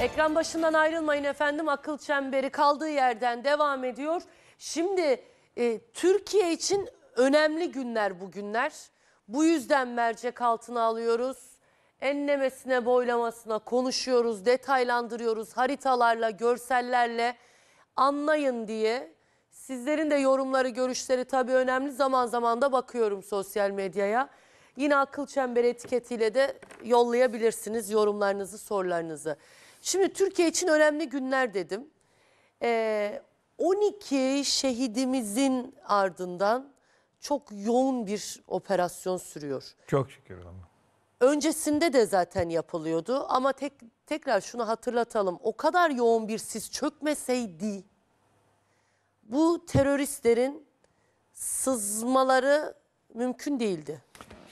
Ekran başından ayrılmayın efendim. Akıl çemberi kaldığı yerden devam ediyor. Şimdi e, Türkiye için önemli günler bugünler. Bu yüzden mercek altına alıyoruz. Enlemesine boylamasına konuşuyoruz, detaylandırıyoruz haritalarla, görsellerle anlayın diye. Sizlerin de yorumları, görüşleri tabii önemli. Zaman zaman da bakıyorum sosyal medyaya. Yine akıl çemberi etiketiyle de yollayabilirsiniz yorumlarınızı, sorularınızı. Şimdi Türkiye için önemli günler dedim. Ee, 12 şehidimizin ardından çok yoğun bir operasyon sürüyor. Çok şükür ama. Öncesinde de zaten yapılıyordu ama tek, tekrar şunu hatırlatalım. O kadar yoğun bir sis çökmeseydi bu teröristlerin sızmaları mümkün değildi.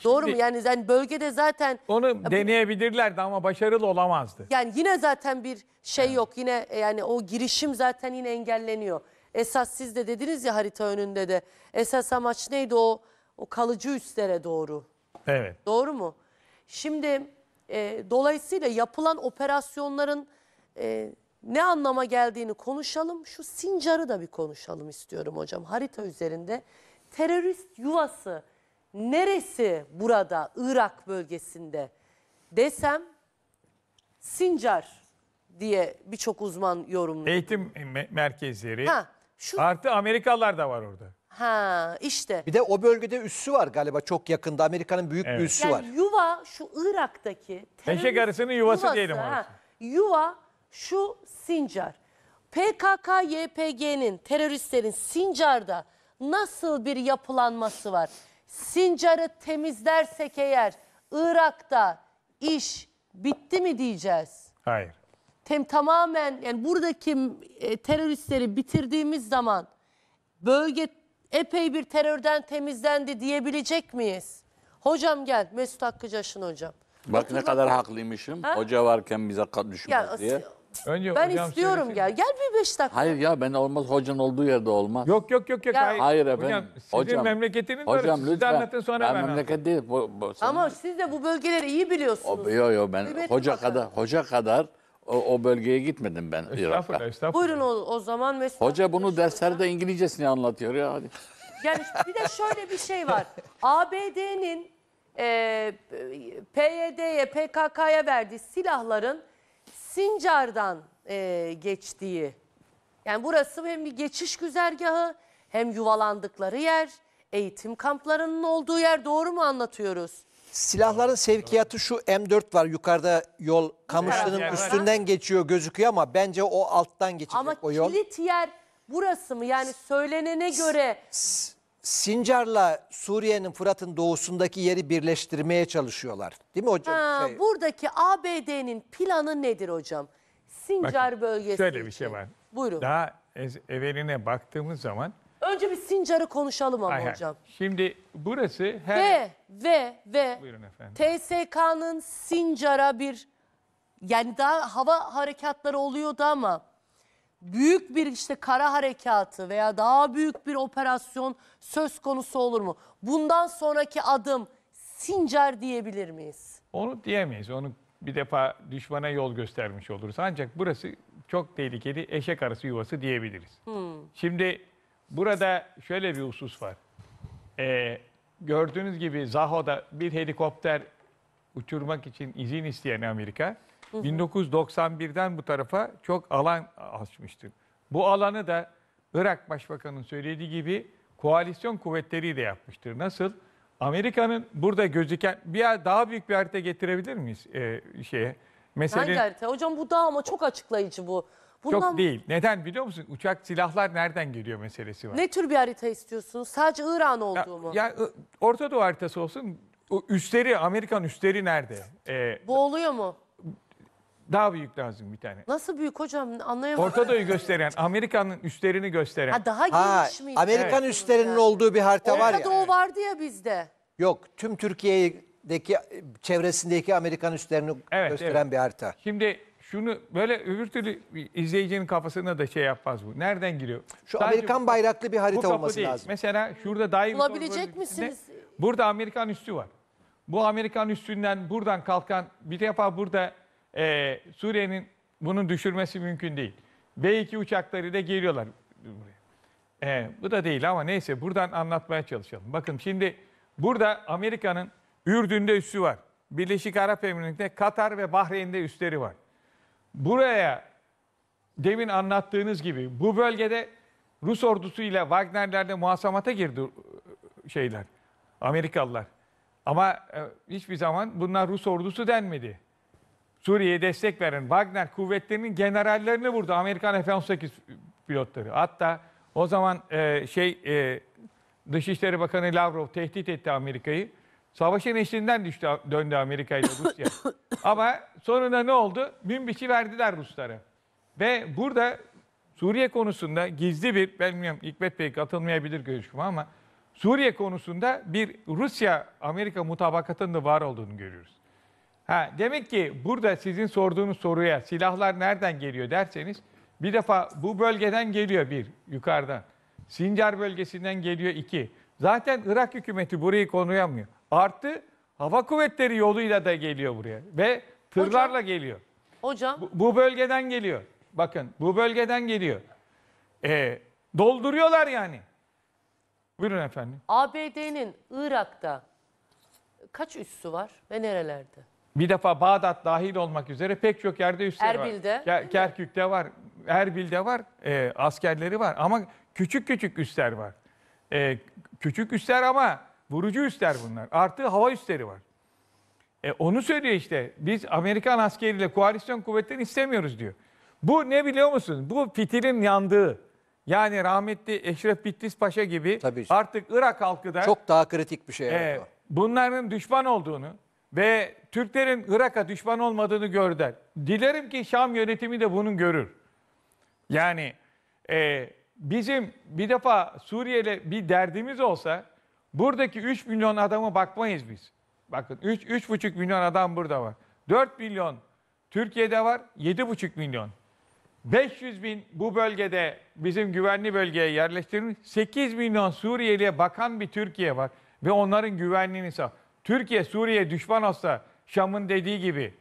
Doğru mu? Yani, yani bölgede zaten... Onu deneyebilirlerdi ama başarılı olamazdı. Yani yine zaten bir şey evet. yok. Yine e, yani o girişim zaten yine engelleniyor. Esas siz de dediniz ya harita önünde de. Esas amaç neydi o? O kalıcı üstlere doğru. Evet. Doğru mu? Şimdi e, dolayısıyla yapılan operasyonların e, ne anlama geldiğini konuşalım. Şu Sincar'ı da bir konuşalım istiyorum hocam. Harita üzerinde terörist yuvası neresi burada Irak bölgesinde desem Sincar diye birçok uzman yorumluyor. Eğitim merkezleri. Ha, şu Artı Amerikalılar da var orada. ha işte. Bir de o bölgede üssü var galiba çok yakında. Amerika'nın büyük Evet. bir üssü var. Yani yuva şu Irak'taki terörist Eşek arısının yuvası diyelim ha. orası. Yuva şu Sincar. PKK YPG'nin teröristlerin Sincar'da nasıl bir yapılanması var? Sincar'ı temizlersek eğer Irak'ta iş bitti mi diyeceğiz? Hayır. Tem tamamen yani buradaki e, teröristleri bitirdiğimiz zaman bölge epey bir terörden temizlendi diyebilecek miyiz? Hocam gel Mesut Hakkıcaş'ın hocam. Bak Hatırlat ne kadar haklıymışım. Ha? Hoca varken bize düşmez ya, diye. Önce Ben hocam istiyorum söylesin. gel. Gel bir beş dakika. Hayır ya ben olmaz hocan olduğu yerde olmaz. Yok yok yok yok. Ya- Hayır, Hayır Hocam sizin memleketiniz var. Hocam Siz de lütfen. sonra ben ben anlatayım. memleket değil. Bu, bu, Ama siz de bu bölgeleri iyi biliyorsunuz. o, yok yo ben Kıymetli hoca bakan. kadar hoca kadar o, o bölgeye gitmedim ben Irak'a. Estağfurullah, estağfurullah. Buyurun o, o zaman Mesut. Hoca bunu derslerde İngilizcesini anlatıyor ya. Hadi. Yani bir de şöyle bir şey var. ABD'nin e, PYD'ye, PKK'ya verdiği silahların Sincar'dan e, geçtiği. Yani burası hem bir geçiş güzergahı hem yuvalandıkları yer, eğitim kamplarının olduğu yer doğru mu anlatıyoruz? Silahların sevkiyatı şu M4 var yukarıda yol Kamışlı'nın üstünden geçiyor gözüküyor ama bence o alttan geçecek Ama o yol. kilit yer burası mı? Yani söylenene göre Sincar'la Suriye'nin Fırat'ın doğusundaki yeri birleştirmeye çalışıyorlar. Değil mi hocam? Ha, Şey, Buradaki ABD'nin planı nedir hocam? Sincar bölgesi. şöyle bir şey var. Buyurun. Daha ez- evveline baktığımız zaman Önce bir Sincar'ı konuşalım ama Ay, hocam. şimdi burası her Ve ve ve Buyurun efendim. TSK'nın Sincar'a bir yani daha hava harekatları oluyordu ama büyük bir işte kara harekatı veya daha büyük bir operasyon söz konusu olur mu? Bundan sonraki adım Sincar diyebilir miyiz? Onu diyemeyiz. Onu bir defa düşmana yol göstermiş oluruz. Ancak burası çok tehlikeli eşek arası yuvası diyebiliriz. Hmm. Şimdi burada şöyle bir husus var. Ee, gördüğünüz gibi Zaho'da bir helikopter uçurmak için izin isteyen Amerika 1991'den bu tarafa çok alan açmıştır. Bu alanı da Irak Başbakanı'nın söylediği gibi koalisyon kuvvetleri de yapmıştır. Nasıl? Amerika'nın burada gözüken bir daha büyük bir harita getirebilir miyiz ee, şeye? Mesele... harita? Hocam bu daha ama çok açıklayıcı bu. Bundan... Çok değil. Neden biliyor musun? Uçak silahlar nereden geliyor meselesi var. Ne tür bir harita istiyorsunuz? Sadece İran olduğu mu? Ya, ya Orta Doğu haritası olsun. O üstleri, Amerikan üstleri nerede? Ee, bu oluyor mu? Daha büyük lazım bir tane. Nasıl büyük hocam anlayamadım. Ortadoğu'yu gösteren, Amerika'nın üstlerini gösteren. Ha daha Ha, geniş miydi? Amerikan üslerinin olduğu bir harita var ya. Orta Doğu vardı ya bizde. Yok, tüm Türkiye'deki çevresindeki Amerikan üstlerini Evet, gösteren evet. bir harita. Şimdi şunu böyle öbür türlü izleyicinin kafasına da şey yapmaz bu. Nereden giriyor? Şu Sadece Amerikan bayraklı bir harita kapı olması değil. lazım. Mesela şurada daim Bulabilecek misiniz? Burada Amerikan üstü var. Bu Amerikan üstünden buradan kalkan bir defa burada e, Suriye'nin bunu düşürmesi mümkün değil. B-2 uçakları da geliyorlar buraya. E, bu da değil ama neyse buradan anlatmaya çalışalım. Bakın şimdi burada Amerika'nın Ürdün'de üssü var. Birleşik Arap Emirlik'te Katar ve Bahreyn'de üsleri var. Buraya demin anlattığınız gibi bu bölgede Rus ordusuyla Wagner'lerde muhasamata girdi e, şeyler. Amerikalılar. Ama e, hiçbir zaman bunlar Rus ordusu denmedi. Suriye'ye destek veren Wagner kuvvetlerinin generallerini vurdu. Amerikan F-18 pilotları. Hatta o zaman e, şey e, Dışişleri Bakanı Lavrov tehdit etti Amerika'yı. Savaşın eşiğinden düştü, döndü Amerika ile Rusya. Ama sonunda ne oldu? Münbiç'i verdiler Ruslara. Ve burada Suriye konusunda gizli bir, ben bilmiyorum Hikmet Bey katılmayabilir görüşüm ama Suriye konusunda bir Rusya-Amerika mutabakatının da var olduğunu görüyoruz. Ha, demek ki burada sizin sorduğunuz soruya silahlar nereden geliyor derseniz bir defa bu bölgeden geliyor bir yukarıdan. Sincar bölgesinden geliyor iki. Zaten Irak hükümeti burayı konuyamıyor. Artı hava kuvvetleri yoluyla da geliyor buraya ve tırlarla hocam, geliyor. Hocam. Bu, bu bölgeden geliyor. Bakın bu bölgeden geliyor. Ee, dolduruyorlar yani. Buyurun efendim. ABD'nin Irak'ta kaç üssü var ve nerelerde? Bir defa Bağdat dahil olmak üzere pek çok yerde üsleri Erbil'de, var. Erbilde, Kerkük'te var, Erbil'de var, e, askerleri var. Ama küçük küçük üsler var. E, küçük üsler ama vurucu üsler bunlar. Artı hava üsleri var. E, onu söylüyor işte. Biz Amerikan askeriyle koalisyon kuvvetlerini istemiyoruz diyor. Bu ne biliyor musun? Bu fitilin yandığı. Yani rahmetli Eşref Bitlis Paşa gibi Tabii. artık Irak halkı da Çok daha kritik bir şey. e, bunların düşman olduğunu, ve Türklerin Irak'a düşman olmadığını gördüler. Dilerim ki Şam yönetimi de bunu görür. Yani e, bizim bir defa Suriye'yle bir derdimiz olsa buradaki 3 milyon adamı bakmayız biz. Bakın 3 3,5 milyon adam burada var. 4 milyon Türkiye'de var, 7,5 milyon. 500 bin bu bölgede bizim güvenli bölgeye yerleştirilmiş. 8 milyon Suriyeli'ye bakan bir Türkiye var ve onların güvenliğini sağlıyor. Türkiye Suriye düşman olsa Şam'ın dediği gibi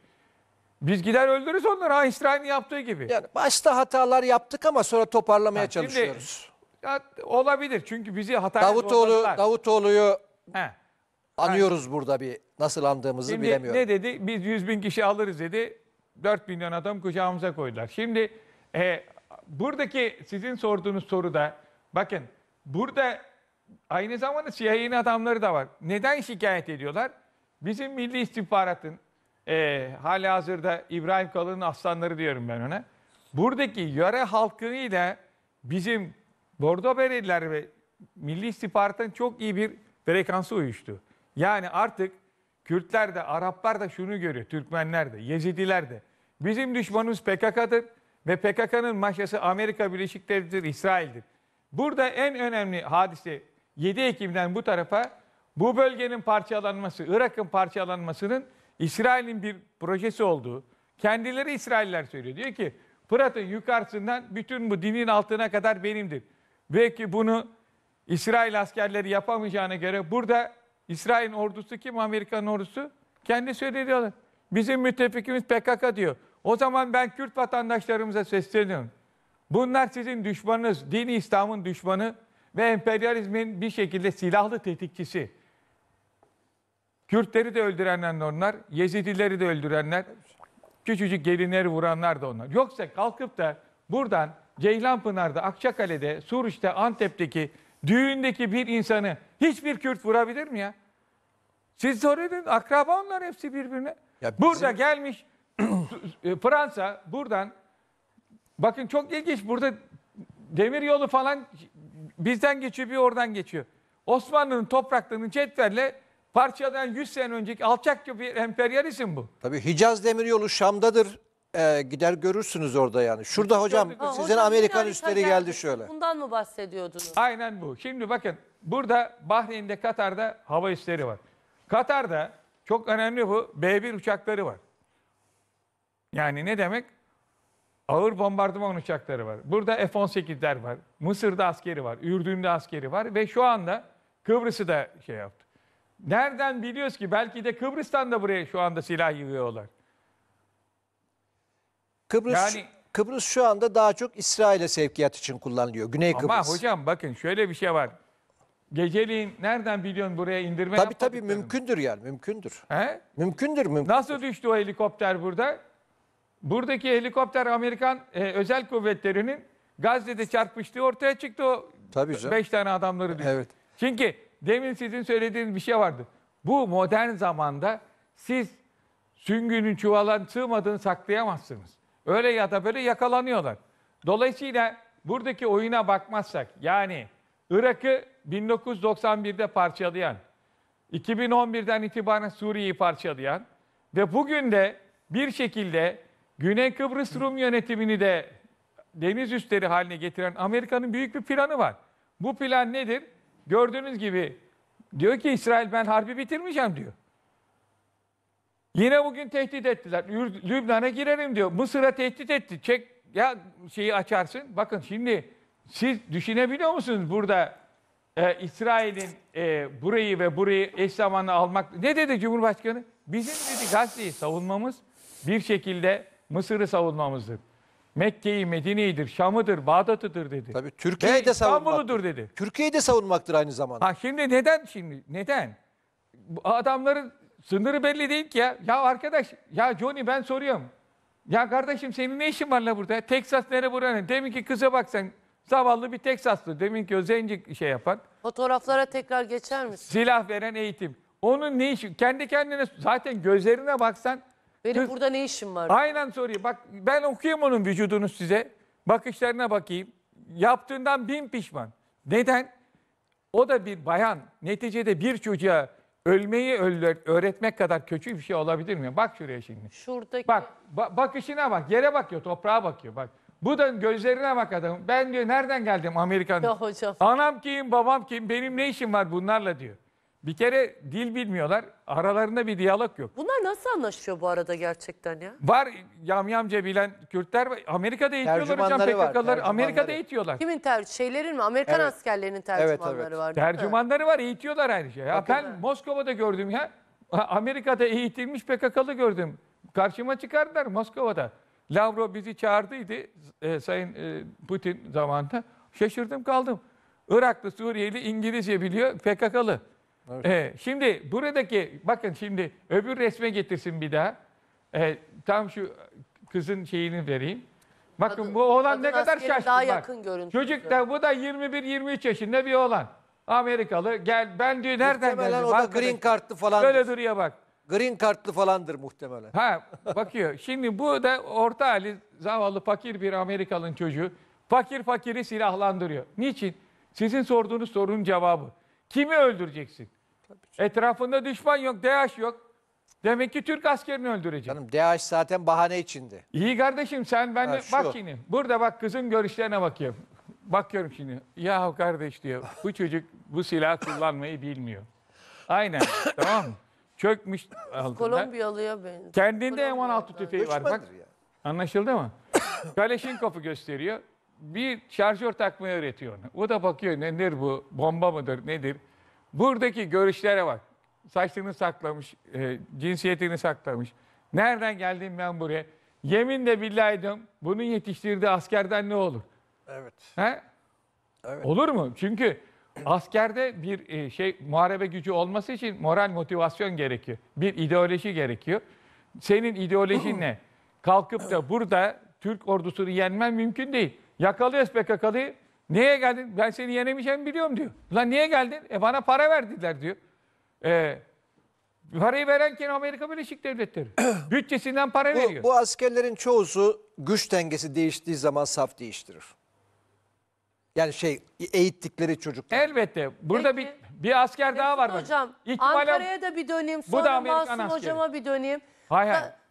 biz gider öldürürüz onları ha İsrail'in yaptığı gibi. Yani başta hatalar yaptık ama sonra toparlamaya ha, çalışıyoruz. Şimdi, ya, olabilir çünkü bizi hataya Davutoğlu zorladılar. Davutoğlu'yu ha. anıyoruz ha. burada bir nasıl andığımızı şimdi, bilemiyorum. Ne dedi? Biz 100 bin kişi alırız dedi. 4 milyon adam kucağımıza koydular. Şimdi e, buradaki sizin sorduğunuz soruda bakın burada aynı zamanda CIA'nin adamları da var. Neden şikayet ediyorlar? Bizim Milli İstihbarat'ın e, hali hazırda İbrahim Kalın'ın aslanları diyorum ben ona. Buradaki yöre halkıyla bizim Bordo Bereliler ve Milli İstihbarat'ın çok iyi bir frekansı uyuştu. Yani artık Kürtler de, Araplar da şunu görüyor, Türkmenler de, Yezidiler de. Bizim düşmanımız PKK'dır ve PKK'nın maşası Amerika Birleşik Devletleri, İsrail'dir. Burada en önemli hadise 7 Ekim'den bu tarafa bu bölgenin parçalanması, Irak'ın parçalanmasının İsrail'in bir projesi olduğu, kendileri İsrailler söylüyor. Diyor ki Fırat'ın yukarısından bütün bu dinin altına kadar benimdir. Belki bunu İsrail askerleri yapamayacağına göre burada İsrail ordusu kim? Amerikan ordusu. Kendi söylüyorlar. Bizim müttefikimiz PKK diyor. O zaman ben Kürt vatandaşlarımıza sesleniyorum. Bunlar sizin düşmanınız. Dini İslam'ın düşmanı ve emperyalizmin bir şekilde silahlı tetikçisi. Kürtleri de öldürenler de onlar, Yezidileri de öldürenler, küçücük gelinleri vuranlar da onlar. Yoksa kalkıp da buradan Ceylanpınar'da, Akçakale'de, Suruç'ta, Antep'teki düğündeki bir insanı hiçbir Kürt vurabilir mi ya? Siz sorun akraba onlar hepsi birbirine. Ya bizim... Burada gelmiş e, Fransa buradan bakın çok ilginç burada demir yolu falan bizden geçiyor bir oradan geçiyor. Osmanlı'nın topraklarının cetvelle parçadan 100 sene önceki alçakça bir emperyalizm bu. Tabii Hicaz Demiryolu Şam'dadır. Ee, gider görürsünüz orada yani. Şurada hocam ha, sizin hocam, Amerikan üstleri geldi, geldi şöyle. Bundan mı bahsediyordunuz? Aynen bu. Şimdi bakın burada Bahreyn'de Katar'da hava üsleri var. Katar'da çok önemli bu B1 uçakları var. Yani ne demek? ağır bombardıman uçakları var. Burada F-18'ler var. Mısır'da askeri var. Ürdün'de askeri var. Ve şu anda Kıbrıs'ı da şey yaptı. Nereden biliyoruz ki? Belki de Kıbrıs'tan da buraya şu anda silah yığıyorlar. Kıbrıs, yani, Kıbrıs şu anda daha çok İsrail'e sevkiyat için kullanılıyor. Güney Kıbrıs. Ama hocam bakın şöyle bir şey var. Geceliğin nereden biliyorsun buraya indirme Tabii tabii mümkündür yani mümkündür. He? Mümkündür mümkündür. Nasıl düştü o helikopter burada? Buradaki helikopter Amerikan e, özel kuvvetlerinin Gazze'de çarpıştığı ortaya çıktı o Tabii canım. beş tane adamları düştü. Evet. Çünkü demin sizin söylediğiniz bir şey vardı. Bu modern zamanda siz süngünün çuvalan sığmadığını saklayamazsınız. Öyle ya da böyle yakalanıyorlar. Dolayısıyla buradaki oyuna bakmazsak yani Irak'ı 1991'de parçalayan, 2011'den itibaren Suriye'yi parçalayan ve bugün de bir şekilde Güney Kıbrıs Rum yönetimini de deniz üstleri haline getiren Amerika'nın büyük bir planı var. Bu plan nedir? Gördüğünüz gibi diyor ki İsrail ben harbi bitirmeyeceğim diyor. Yine bugün tehdit ettiler. Lübnan'a girelim diyor. Mısır'a tehdit etti. Çek ya şeyi açarsın. Bakın şimdi siz düşünebiliyor musunuz burada e, İsrail'in e, burayı ve burayı eş zamanlı almak... Ne dedi Cumhurbaşkanı? Bizim dedi Gazze'yi savunmamız bir şekilde Mısır'ı savunmamızdır. Mekke'yi, Medine'yidir, Şam'ıdır, Bağdat'ıdır dedi. Tabii Türkiye'yi de savunmaktır. dedi. Türkiye'yi de savunmaktır aynı zamanda. Ha şimdi neden şimdi? Neden? Bu adamların sınırı belli değil ki ya. Ya arkadaş, ya Johnny ben soruyorum. Ya kardeşim senin ne işin var la burada? Texas nere buranın? Demin ki kıza bak sen. Zavallı bir Teksaslı. Demin ki o zenci şey yapan. Fotoğraflara tekrar geçer misin? Silah veren eğitim. Onun ne işi? Kendi kendine zaten gözlerine baksan benim burada ne işim var? Aynen soruyor. Bak ben okuyayım onun vücudunu size. Bakışlarına bakayım. Yaptığından bin pişman. Neden? O da bir bayan. Neticede bir çocuğa ölmeyi öğretmek kadar kötü bir şey olabilir mi? Bak şuraya şimdi. Şuradaki Bak ba- bakışına bak. Yere bakıyor. Toprağa bakıyor. Bak. Bu da gözlerine bak adam. Ben diyor nereden geldim Amerikan? ya hocam. Anam kim, babam kim, benim ne işim var bunlarla diyor. Bir kere dil bilmiyorlar. Aralarında bir diyalog yok. Bunlar nasıl anlaşıyor bu arada gerçekten ya? Var yamyamca bilen Kürtler Amerika'da eğitiyorlar hocam PKK'ları. Amerika'da eğitiyorlar. Kimin tercih, şeylerin mi? Amerikan Evet. askerlerinin tercümanları evet. var. değil Tercümanları var, eğitiyorlar ayrıca. Ya ben Moskova'da gördüm ya. Amerika'da eğitilmiş PKK'lı gördüm. Karşıma çıkardılar Moskova'da. Lavrov bizi çağırdıydı e, Sayın e, Putin zamanında. Şaşırdım kaldım. Iraklı, Suriyeli İngilizce biliyor PKK'lı. Evet. Ee, şimdi buradaki bakın şimdi öbür resme getirsin bir daha. Ee, tam şu kızın şeyini vereyim. Bakın Kadın- bu oğlan ne kadar şaşkın. daha yakın görüntüsü. Çocuk da bu da 21-23 yaşında bir oğlan. Amerikalı. Gel ben diyor nereden Muhtemelen geldim? o da green kartlı falan. Böyle falandır. duruyor bak. Green kartlı falandır muhtemelen. Ha bakıyor. Şimdi bu da orta hali zavallı fakir bir Amerikalı'nın çocuğu. Fakir fakiri silahlandırıyor. Niçin? Sizin sorduğunuz sorunun cevabı. Kimi öldüreceksin? Etrafında düşman yok, DAEŞ yok. Demek ki Türk askerini öldürecek. Canım DAEŞ zaten bahane içinde. İyi kardeşim sen ben Ha, bak şu. şimdi. Burada bak kızın görüşlerine bakıyorum. Bakıyorum şimdi. Ya kardeş diyor. Bu çocuk bu silahı kullanmayı bilmiyor. Aynen. tamam mı? Çökmüş altında. Kolombiyalıya benziyor. Kendinde Kolombiyalı M16 tüfeği var. Bak ya. Anlaşıldı mı? Kaleşin kapı gösteriyor bir şarjör takmayı öğretiyor ona. O da bakıyor nedir bu, bomba mıdır, nedir? Buradaki görüşlere bak. Saçını saklamış, e, cinsiyetini saklamış. Nereden geldim ben buraya? Yeminle billahi diyorum, bunun yetiştirdiği askerden ne olur? Evet. He? evet. Olur mu? Çünkü askerde bir e, şey muharebe gücü olması için moral motivasyon gerekiyor. Bir ideoloji gerekiyor. Senin ideolojin ne? Kalkıp da burada Türk ordusunu yenmen mümkün değil. Yakalıyoruz PKK'lıyı. Niye geldin? Ben seni yenemeyeceğimi biliyorum diyor. Lan niye geldin? E bana para verdiler diyor. E, parayı veren kim? Amerika Birleşik Devletleri. Bütçesinden para veriyor. Bu, askerlerin çoğusu güç dengesi değiştiği zaman saf değiştirir. Yani şey eğittikleri çocuklar. Elbette. Burada Peki. bir bir asker daha var. Hocam İkbal Ankara'ya da bir döneyim. Sonra bu da Masum askeri. Hocama bir döneyim. Hayır hayır.